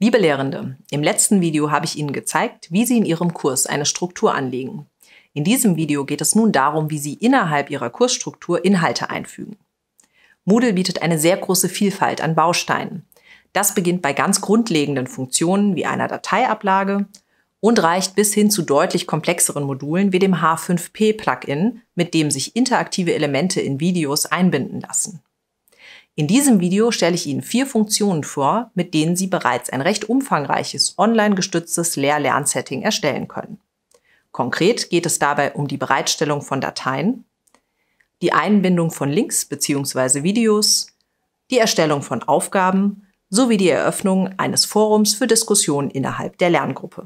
Liebe Lehrende, im letzten Video habe ich Ihnen gezeigt, wie Sie in Ihrem Kurs eine Struktur anlegen. In diesem Video geht es nun darum, wie Sie innerhalb Ihrer Kursstruktur Inhalte einfügen. Moodle bietet eine sehr große Vielfalt an Bausteinen. Das beginnt bei ganz grundlegenden Funktionen wie einer Dateiablage und reicht bis hin zu deutlich komplexeren Modulen wie dem H5P-Plugin, mit dem sich interaktive Elemente in Videos einbinden lassen. In diesem Video stelle ich Ihnen vier Funktionen vor, mit denen Sie bereits ein recht umfangreiches, online gestütztes Lehr-Lern-Setting erstellen können. Konkret geht es dabei um die Bereitstellung von Dateien, die Einbindung von Links bzw. Videos, die Erstellung von Aufgaben sowie die Eröffnung eines Forums für Diskussionen innerhalb der Lerngruppe.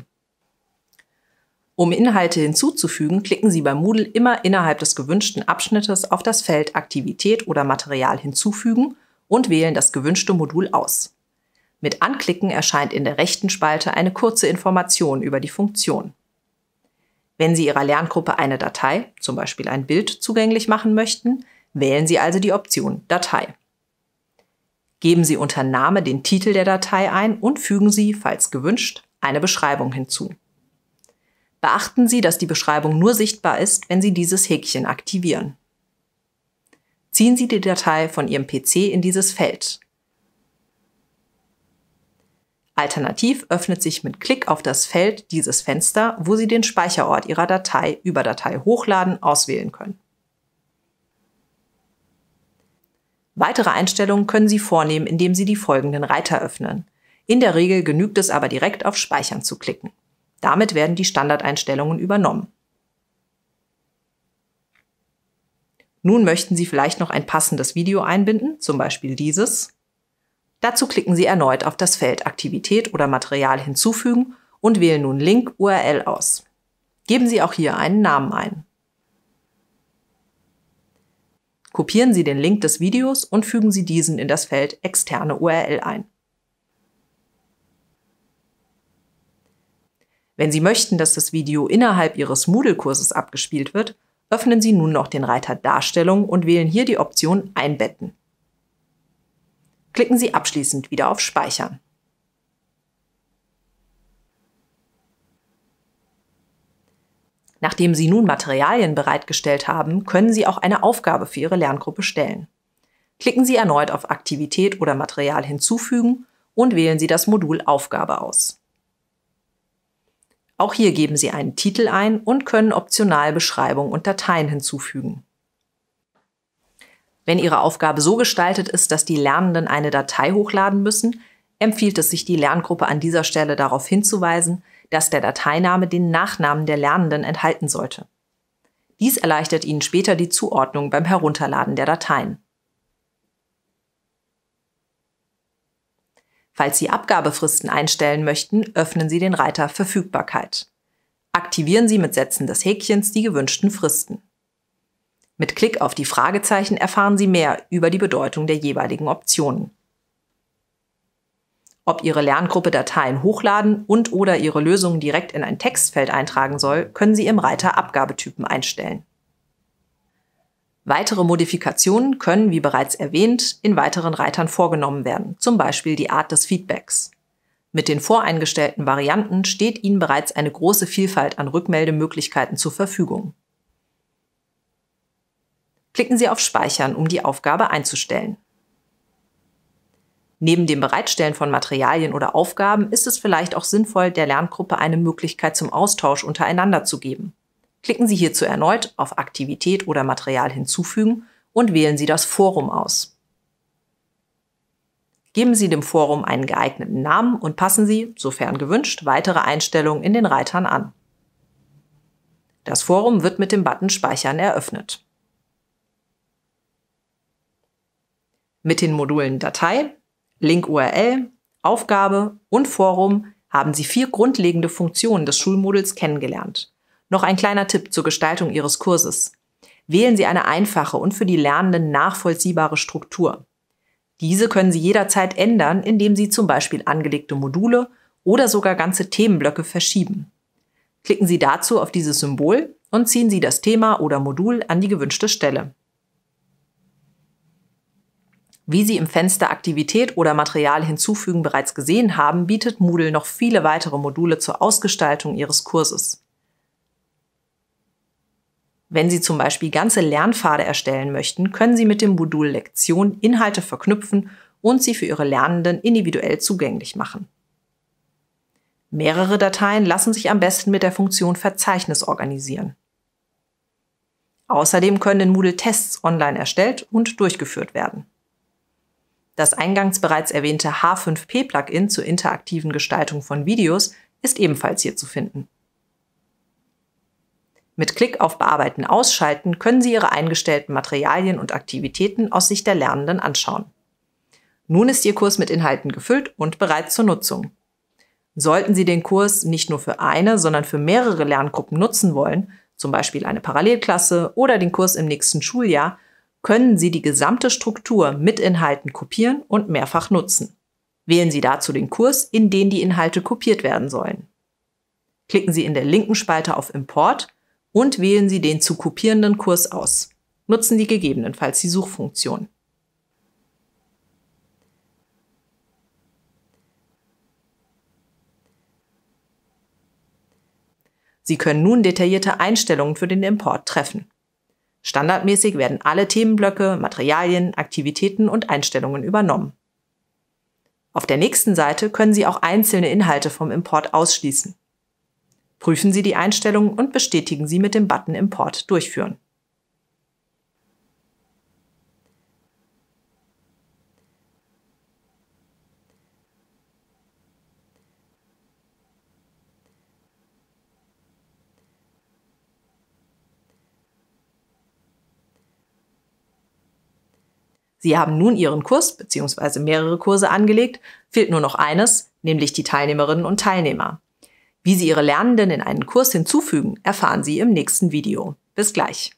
Um Inhalte hinzuzufügen, klicken Sie bei Moodle immer innerhalb des gewünschten Abschnittes auf das Feld Aktivität oder Material hinzufügen und wählen das gewünschte Modul aus. Mit Anklicken erscheint in der rechten Spalte eine kurze Information über die Funktion. Wenn Sie Ihrer Lerngruppe eine Datei, zum Beispiel ein Bild, zugänglich machen möchten, wählen Sie also die Option Datei. Geben Sie unter Name den Titel der Datei ein und fügen Sie, falls gewünscht, eine Beschreibung hinzu. Beachten Sie, dass die Beschreibung nur sichtbar ist, wenn Sie dieses Häkchen aktivieren ziehen Sie die Datei von Ihrem PC in dieses Feld. Alternativ öffnet sich mit Klick auf das Feld dieses Fenster, wo Sie den Speicherort Ihrer Datei über Datei hochladen auswählen können. Weitere Einstellungen können Sie vornehmen, indem Sie die folgenden Reiter öffnen. In der Regel genügt es aber direkt auf Speichern zu klicken. Damit werden die Standardeinstellungen übernommen. Nun möchten Sie vielleicht noch ein passendes Video einbinden, zum Beispiel dieses. Dazu klicken Sie erneut auf das Feld Aktivität oder Material hinzufügen und wählen nun Link URL aus. Geben Sie auch hier einen Namen ein. Kopieren Sie den Link des Videos und fügen Sie diesen in das Feld externe URL ein. Wenn Sie möchten, dass das Video innerhalb Ihres Moodle-Kurses abgespielt wird, öffnen Sie nun noch den Reiter Darstellung und wählen hier die Option Einbetten. Klicken Sie abschließend wieder auf Speichern. Nachdem Sie nun Materialien bereitgestellt haben, können Sie auch eine Aufgabe für Ihre Lerngruppe stellen. Klicken Sie erneut auf Aktivität oder Material hinzufügen und wählen Sie das Modul Aufgabe aus. Auch hier geben Sie einen Titel ein und können optional Beschreibung und Dateien hinzufügen. Wenn Ihre Aufgabe so gestaltet ist, dass die Lernenden eine Datei hochladen müssen, empfiehlt es sich, die Lerngruppe an dieser Stelle darauf hinzuweisen, dass der Dateiname den Nachnamen der Lernenden enthalten sollte. Dies erleichtert Ihnen später die Zuordnung beim Herunterladen der Dateien. Falls Sie Abgabefristen einstellen möchten, öffnen Sie den Reiter Verfügbarkeit. Aktivieren Sie mit Setzen des Häkchens die gewünschten Fristen. Mit Klick auf die Fragezeichen erfahren Sie mehr über die Bedeutung der jeweiligen Optionen. Ob Ihre Lerngruppe Dateien hochladen und oder Ihre Lösungen direkt in ein Textfeld eintragen soll, können Sie im Reiter Abgabetypen einstellen. Weitere Modifikationen können, wie bereits erwähnt, in weiteren Reitern vorgenommen werden, zum Beispiel die Art des Feedbacks. Mit den voreingestellten Varianten steht Ihnen bereits eine große Vielfalt an Rückmeldemöglichkeiten zur Verfügung. Klicken Sie auf Speichern, um die Aufgabe einzustellen. Neben dem Bereitstellen von Materialien oder Aufgaben ist es vielleicht auch sinnvoll, der Lerngruppe eine Möglichkeit zum Austausch untereinander zu geben. Klicken Sie hierzu erneut auf Aktivität oder Material hinzufügen und wählen Sie das Forum aus. Geben Sie dem Forum einen geeigneten Namen und passen Sie, sofern gewünscht, weitere Einstellungen in den Reitern an. Das Forum wird mit dem Button Speichern eröffnet. Mit den Modulen Datei, Link-URL, Aufgabe und Forum haben Sie vier grundlegende Funktionen des Schulmoduls kennengelernt. Noch ein kleiner Tipp zur Gestaltung Ihres Kurses. Wählen Sie eine einfache und für die Lernenden nachvollziehbare Struktur. Diese können Sie jederzeit ändern, indem Sie zum Beispiel angelegte Module oder sogar ganze Themenblöcke verschieben. Klicken Sie dazu auf dieses Symbol und ziehen Sie das Thema oder Modul an die gewünschte Stelle. Wie Sie im Fenster Aktivität oder Material hinzufügen bereits gesehen haben, bietet Moodle noch viele weitere Module zur Ausgestaltung Ihres Kurses. Wenn Sie zum Beispiel ganze Lernpfade erstellen möchten, können Sie mit dem Modul Lektion Inhalte verknüpfen und sie für Ihre Lernenden individuell zugänglich machen. Mehrere Dateien lassen sich am besten mit der Funktion Verzeichnis organisieren. Außerdem können in Moodle Tests online erstellt und durchgeführt werden. Das eingangs bereits erwähnte H5P-Plugin zur interaktiven Gestaltung von Videos ist ebenfalls hier zu finden. Mit Klick auf Bearbeiten ausschalten können Sie Ihre eingestellten Materialien und Aktivitäten aus Sicht der Lernenden anschauen. Nun ist Ihr Kurs mit Inhalten gefüllt und bereit zur Nutzung. Sollten Sie den Kurs nicht nur für eine, sondern für mehrere Lerngruppen nutzen wollen, zum Beispiel eine Parallelklasse oder den Kurs im nächsten Schuljahr, können Sie die gesamte Struktur mit Inhalten kopieren und mehrfach nutzen. Wählen Sie dazu den Kurs, in den die Inhalte kopiert werden sollen. Klicken Sie in der linken Spalte auf Import und wählen Sie den zu kopierenden Kurs aus. Nutzen Sie gegebenenfalls die Suchfunktion. Sie können nun detaillierte Einstellungen für den Import treffen. Standardmäßig werden alle Themenblöcke, Materialien, Aktivitäten und Einstellungen übernommen. Auf der nächsten Seite können Sie auch einzelne Inhalte vom Import ausschließen. Prüfen Sie die Einstellungen und bestätigen sie mit dem Button Import durchführen. Sie haben nun Ihren Kurs bzw. mehrere Kurse angelegt, fehlt nur noch eines, nämlich die Teilnehmerinnen und Teilnehmer. Wie Sie Ihre Lernenden in einen Kurs hinzufügen, erfahren Sie im nächsten Video. Bis gleich.